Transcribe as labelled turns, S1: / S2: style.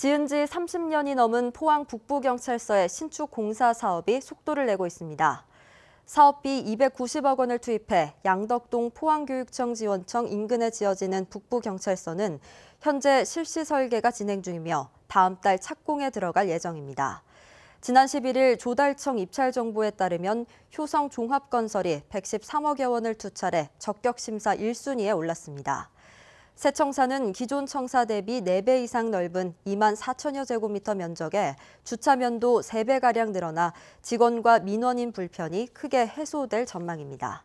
S1: 지은 지 30년이 넘은 포항 북부경찰서의 신축 공사 사업이 속도를 내고 있습니다. 사업비 290억 원을 투입해 양덕동 포항교육청 지원청 인근에 지어지는 북부경찰서는 현재 실시 설계가 진행 중이며 다음 달 착공에 들어갈 예정입니다. 지난 11일 조달청 입찰 정보에 따르면 효성 종합건설이 113억여 원을 투자해 적격심사 1순위에 올랐습니다. 새 청사는 기존 청사 대비 4배 이상 넓은 2만 4천여 제곱미터 면적에 주차 면도 3배가량 늘어나 직원과 민원인 불편이 크게 해소될 전망입니다.